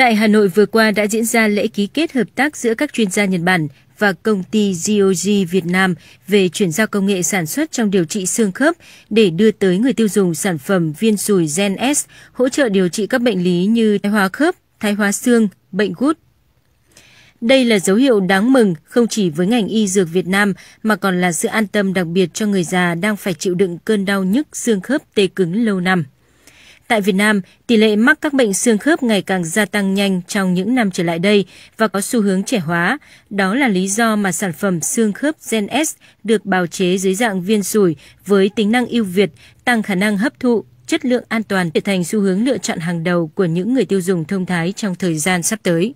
Tại Hà Nội vừa qua đã diễn ra lễ ký kết hợp tác giữa các chuyên gia Nhật Bản và công ty GOG Việt Nam về chuyển giao công nghệ sản xuất trong điều trị xương khớp để đưa tới người tiêu dùng sản phẩm viên sùi Gen S hỗ trợ điều trị các bệnh lý như thái hóa khớp, thái hóa xương, bệnh gút, đây là dấu hiệu đáng mừng không chỉ với ngành y dược Việt Nam mà còn là sự an tâm đặc biệt cho người già đang phải chịu đựng cơn đau nhức xương khớp tê cứng lâu năm. Tại Việt Nam, tỷ lệ mắc các bệnh xương khớp ngày càng gia tăng nhanh trong những năm trở lại đây và có xu hướng trẻ hóa. Đó là lý do mà sản phẩm xương khớp Gen S được bào chế dưới dạng viên sủi với tính năng ưu việt, tăng khả năng hấp thụ, chất lượng an toàn trở thành xu hướng lựa chọn hàng đầu của những người tiêu dùng thông thái trong thời gian sắp tới.